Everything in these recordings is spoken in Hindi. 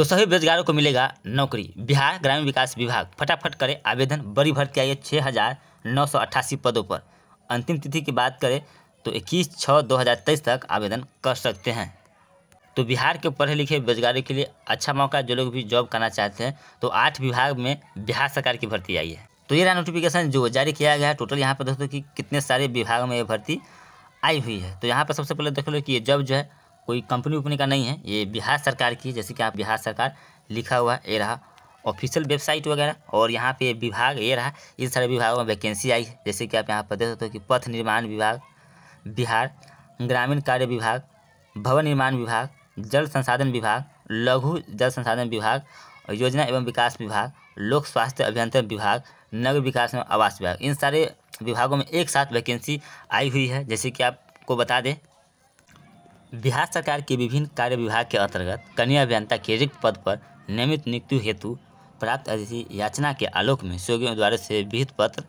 तो सभी बेरोजगारों को मिलेगा नौकरी बिहार ग्रामीण विकास विभाग फटाफट करें आवेदन बड़ी भर्ती आई है छः हज़ार नौ सौ अट्ठासी पदों पर अंतिम तिथि की बात करें तो इक्कीस छः दो हज़ार तेईस तक आवेदन कर सकते हैं तो बिहार के पढ़े लिखे बेरोजगारों के लिए अच्छा मौका जो लोग भी जॉब करना चाहते हैं तो आठ विभाग में बिहार सरकार की भर्ती आई है तो ये रहा नोटिफिकेशन जो जारी किया गया है टोटल यहाँ पर दोस्तों कि कितने सारे विभाग में ये भर्ती आई हुई है तो यहाँ पर सबसे पहले देख लो कि ये जॉब जो है कोई कंपनी उपनी का नहीं है ये बिहार सरकार की जैसे कि आप बिहार सरकार लिखा हुआ ये रहा ऑफिशियल वेबसाइट वगैरह और यहाँ पे विभाग ये रहा इन सारे विभागों में वैकेंसी आई है जैसे कि आप यहाँ पर देख सकते हो कि पथ निर्माण विभाग बिहार ग्रामीण कार्य विभाग भवन निर्माण विभाग जल संसाधन विभाग लघु जल संसाधन विभाग योजना एवं विकास विभाग लोक स्वास्थ्य अभियंत्रण विभाग नगर विकास एवं आवास विभाग इन सारे विभागों में एक साथ वैकेंसी आई हुई है जैसे कि आपको बता दें बिहार सरकार के विभिन्न कार्य विभाग के अंतर्गत कन्या अभियंता के रिक्त पद पर नियमित नियुक्ति हेतु प्राप्त अतिथि याचना के आलोक में सहयोगी द्वारा से विहित पत्र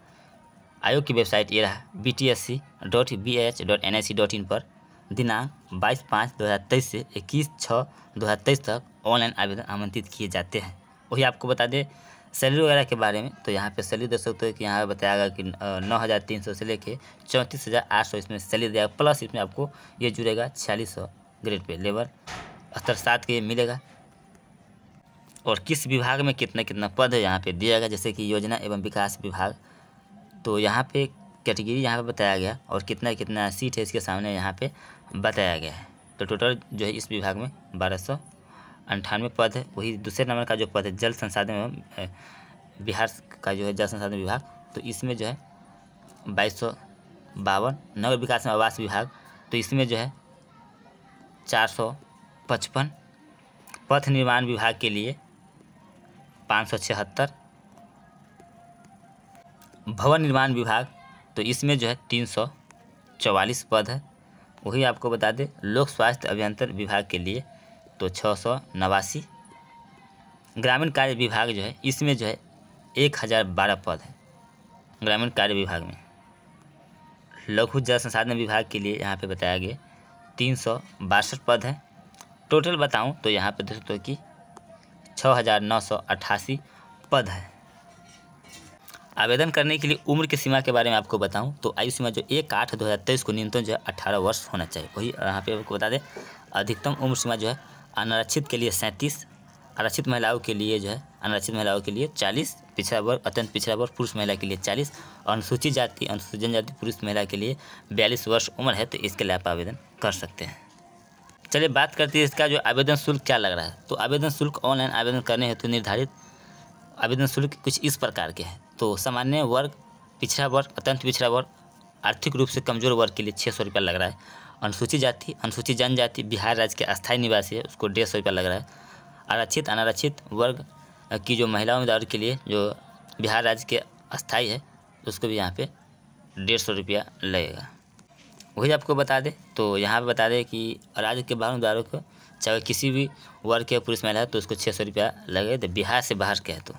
आयोग की वेबसाइट ये रहा B T S C dot B H dot N I C dot in पर दिनांक बाईस पाँच दो हज़ार तेईस से इक्कीस छः दो हज़ार तेईस तक ऑनलाइन आवेदन आमंत्रित किए जाते हैं वही आपको बता दें सैलरी वगैरह के बारे में तो यहाँ पे सैलरी देख सकते हो कि यहाँ पे बताया गया कि नौ हज़ार तीन सौ से लेके चौंतीस हज़ार आठ सौ इसमें सैलरी दिया प्लस इसमें आपको ये जुड़ेगा छियालीस सौ ग्रेड पे लेबर स्तर सात के मिलेगा और किस विभाग में कितना कितना पद है यहाँ पर दिया गया जैसे कि योजना एवं विकास विभाग तो यहाँ पर कैटेगरी यहाँ पर बताया गया और कितना कितना सीट है इसके सामने यहाँ पर बताया गया है तो टोटल जो है इस विभाग में बारह सौ अंठानवे पद है वही दूसरे नंबर का जो पद है जल संसाधन एवं बिहार का जो है जल संसाधन विभाग तो इसमें जो है बाईस सौ बावन नगर विकास एवं आवास विभाग तो इसमें जो है चार सौ पचपन पथ निर्माण विभाग के लिए पाँच सौ छिहत्तर भवन निर्माण विभाग तो इसमें जो है तीन सौ चवालीस पद है वही आपको बता दें लोक स्वास्थ्य अभियंत्रण विभाग के लिए तो छः सौ नवासी ग्रामीण कार्य विभाग जो है इसमें जो है एक हज़ार बारह पद है ग्रामीण कार्य विभाग में लघु जल संसाधन विभाग के लिए यहाँ पे बताया गया तीन सौ बासठ पद हैं टोटल बताऊँ तो यहाँ पे दोस्तों की छः हज़ार नौ सौ अट्ठासी पद है आवेदन करने के लिए उम्र की सीमा के बारे में आपको बताऊं तो आयु सीमा जो एक आठ दो हज़ार तेईस को न्यूनतम जो है अठारह वर्ष होना चाहिए वही यहाँ पे आपको बता दें अधिकतम उम्र सीमा जो है अनारक्षित के लिए सैंतीस आरक्षित महिलाओं के लिए जो है अनारक्षित महिलाओं के लिए चालीस पिछड़ा वर्ग अत्यंत पिछड़ा वर्ग पुरुष महिला के लिए चालीस अनुसूचित जाति अनुसूचित जनजाति पुरुष महिला के लिए बयालीस वर्ष उम्र है तो इसके लिए आप आवेदन कर सकते हैं चलिए बात करते हैं इसका जो आवेदन शुल्क क्या लग रहा है तो आवेदन शुल्क ऑनलाइन आवेदन करने हेतु निर्धारित आवेदन शुल्क कुछ इस प्रकार के हैं तो सामान्य वर्ग पिछड़ा वर्ग अत्यंत पिछड़ा वर्ग आर्थिक रूप से कमजोर वर्ग के लिए छः सौ रुपया लग रहा है अनुसूचित जाति अनुसूचित जनजाति बिहार राज्य के अस्थायी निवासी है उसको डेढ़ सौ रुपया लग रहा है आरक्षित अनारक्षित वर्ग की जो महिला उम्मीदवार के लिए जो बिहार राज्य के अस्थाई है उसको भी यहाँ पे डेढ़ सौ रुपया लगेगा वही आपको बता दें तो यहाँ पे बता दें कि राज्य के बाहर उम्मीदवारों को चाहे किसी भी वर्ग के पुरुष महिला है तो उसको छः सौ रुपया लगे तो बिहार से बाहर के है तो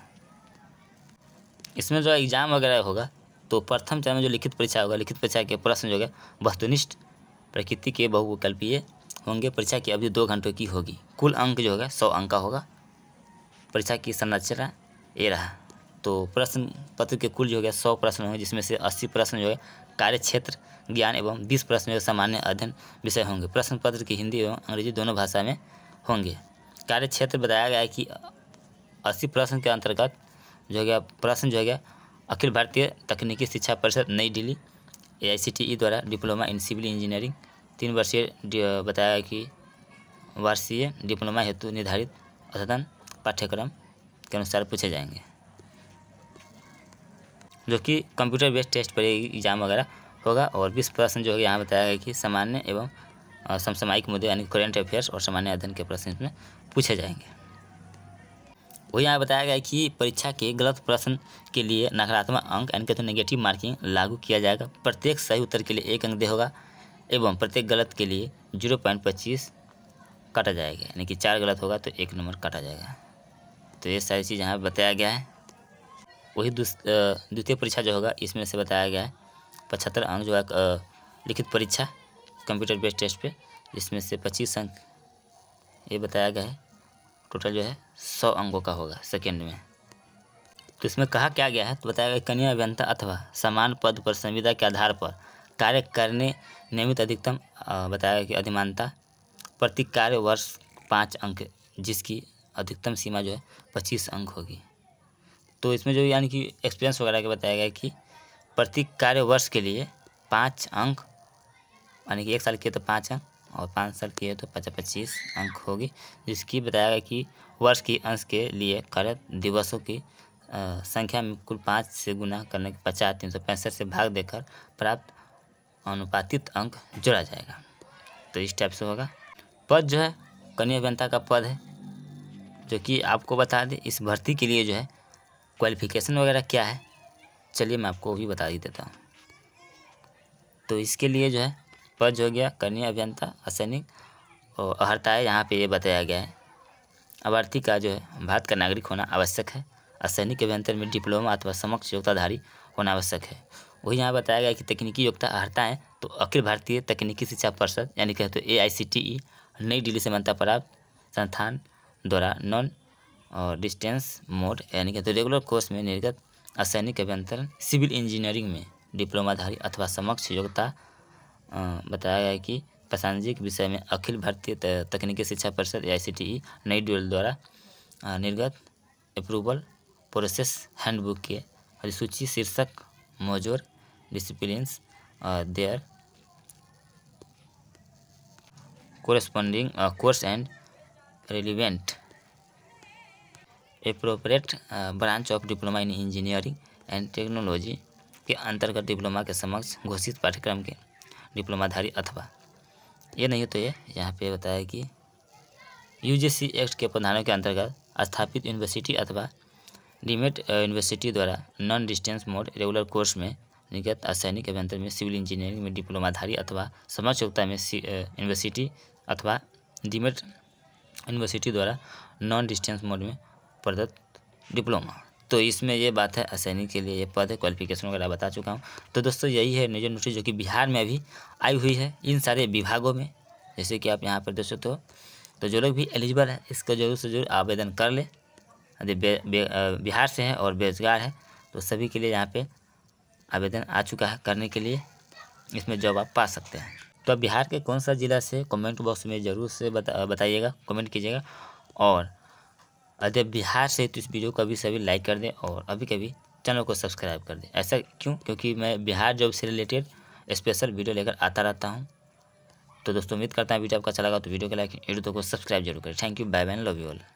इसमें जो एग्ज़ाम वगैरह होगा तो प्रथम चरण में जो लिखित परीक्षा होगा लिखित परीक्षा के प्रश्न जो है वस्तुनिष्ठ प्रकृति के बहुविकल्पीय होंगे परीक्षा की अवधि दो घंटों की होगी कुल अंक जो होगा सौ अंक का होगा परीक्षा की संरचना ये रहा तो प्रश्न पत्र के कुल जो होगा सौ प्रश्न होंगे जिसमें से अस्सी प्रश्न जो है कार्य क्षेत्र ज्ञान एवं बीस प्रश्न जो सामान्य अध्ययन विषय होंगे प्रश्न पत्र की हिंदी एवं अंग्रेजी दोनों भाषा में होंगे कार्य क्षेत्र बताया गया है कि अस्सी प्रश्न के अंतर्गत जो है प्रश्न जो है अखिल भारतीय तकनीकी शिक्षा परिषद नई दिल्ली ए e द्वारा डिप्लोमा इन सिविल इंजीनियरिंग तीन वर्षीय बताया कि वार्षीय डिप्लोमा हेतु निर्धारित अद्यतन पाठ्यक्रम के अनुसार पूछे जाएंगे जो कि कंप्यूटर बेस्ड टेस्ट पर एग्ज़ाम वगैरह होगा और बीस प्रश्न जो है यहाँ बताया गया कि सामान्य एवं समसामयिक मुद्दे यानी करेंट अफेयर्स और सामान्य अध्ययन के प्रश्न इसमें पूछे जाएंगे वो यहाँ बताया गया कि परीक्षा के गलत प्रश्न के लिए नकारात्मक अंक यानी कहते हैं नेगेटिव मार्किंग लागू किया जाएगा प्रत्येक सही उत्तर के लिए एक अंक दे होगा एवं प्रत्येक गलत के लिए जीरो पॉइंट पच्चीस काटा जाएगा यानी कि चार गलत होगा तो एक नंबर काटा जाएगा तो ये सारी चीज़ यहाँ बताया गया है वही द्वितीय परीक्षा जो होगा इसमें से बताया गया है पचहत्तर अंक जो है लिखित परीक्षा कंप्यूटर बेस्ड टेस्ट पर इसमें से पच्चीस अंक ये बताया गया है टोटल जो है सौ अंगों का होगा सेकेंड में तो इसमें कहा क्या गया है तो बताया गया कन्या अभियंता अथवा समान पद पर संविदा के आधार पर कार्य करने नियमित अधिकतम बताया गया कि अधिमानता प्रति कार्य वर्ष पाँच अंक जिसकी अधिकतम सीमा जो है पच्चीस अंक होगी तो इसमें जो यानी कि एक्सपीरियंस वगैरह के बताया गया कि प्रति कार्य वर्ष के लिए पाँच अंक यानी कि एक साल के तो पाँच अंक और पाँच साल की है तो पचास पच्चीस अंक होगी जिसकी बताया कि वर्ष की अंश के लिए कार्य दिवसों की संख्या में कुल पाँच से गुना करने के पचास तीन सौ पैंसठ से भाग देकर प्राप्त अनुपातित अंक जोड़ा जाएगा तो इस टाइप से होगा पद जो है कन्या अभियंता का पद है जो कि आपको बता दें इस भर्ती के लिए जो है क्वालिफिकेशन वगैरह क्या है चलिए मैं आपको भी बता ही देता हूँ तो इसके लिए जो है पद हो गया कन्या अभियंता असैनिक और अहर्ता है यहाँ पर ये बताया गया है अभ्यर्थी का जो है भारत का नागरिक होना आवश्यक है असैनिक अभियंतर में डिप्लोमा अथवा समक्ष योग्यताधारी होना आवश्यक है वही यहाँ बताया गया कि तकनीकी योग्यता अहर्ता है तो अखिल भारतीय तकनीकी शिक्षा परिषद यानी सी तो ए e, नई दिल्ली से मान्यता प्राप्त संस्थान द्वारा नॉन और डिस्टेंस मोड यानी कि तो रेगुलर कोर्स में निर्गत असैनिक अभ्यंतरण सिविल इंजीनियरिंग में डिप्लोमाधारी अथवा समक्ष योग्यता हाँ, बताया है कि प्रासंगिक विषय में अखिल भारतीय तकनीकी शिक्षा परिषद आई सी टी ई नई डोल द्वारा निर्गत अप्रूवल प्रोसेस हैंडबुक के अधिसूची शीर्षक major disciplines their corresponding course and and appropriate branch of diploma in engineering and technology के अंतर्गत डिप्लोमा के समक्ष घोषित पाठ्यक्रम के डिप्लोमाधारी अथवा ये नहीं तो ये यहाँ पे बताया कि यूजीसी एक्ट के प्रावधानों के अंतर्गत स्थापित यूनिवर्सिटी अथवा डीमेट यूनिवर्सिटी द्वारा non distance mode regular course में निगत असैनिक अभ्यंतर में सिविल इंजीनियरिंग में डिप्लोमाधारी अथवा समाज योग्यता में यूनिवर्सिटी अथवा डीमेट यूनिवर्सिटी द्वारा नॉन डिस्टेंस मोड में प्रदत्त डिप्लोमा तो इसमें ये बात है असैनी के लिए ये पद है क्वालिफिकेशन वगैरह बता चुका हूँ तो दोस्तों यही है न्यूज नोटिस जो कि बिहार में अभी आई हुई है इन सारे विभागों में जैसे कि आप यहाँ पर दोस्तों तो तो जो लोग भी एलिजिबल है इसका जरूर से जरूर आवेदन कर ले यदि बिहार से हैं और बेरोजगार है तो सभी के लिए यहाँ पर आवेदन आ चुका है करने के लिए इसमें जॉब आप पा सकते हैं तो बिहार के कौन सा ज़िला से कमेंट बॉक्स में ज़रूर से बता बताइएगा कमेंट कीजिएगा और और बिहार से तो इस वीडियो को अभी सभी लाइक कर दें और अभी कभी चैनल को सब्सक्राइब कर दें ऐसा क्यों क्योंकि मैं बिहार जॉब से रिलेटेड स्पेशल वीडियो लेकर आता रहता हूँ तो दोस्तों उम्मीद करता हूँ वीडियो आपका अच्छा चला लगा तो वीडियो को लाइक यूट्यूब को सब्सक्राइब जरूर करें thank you bye bye love you all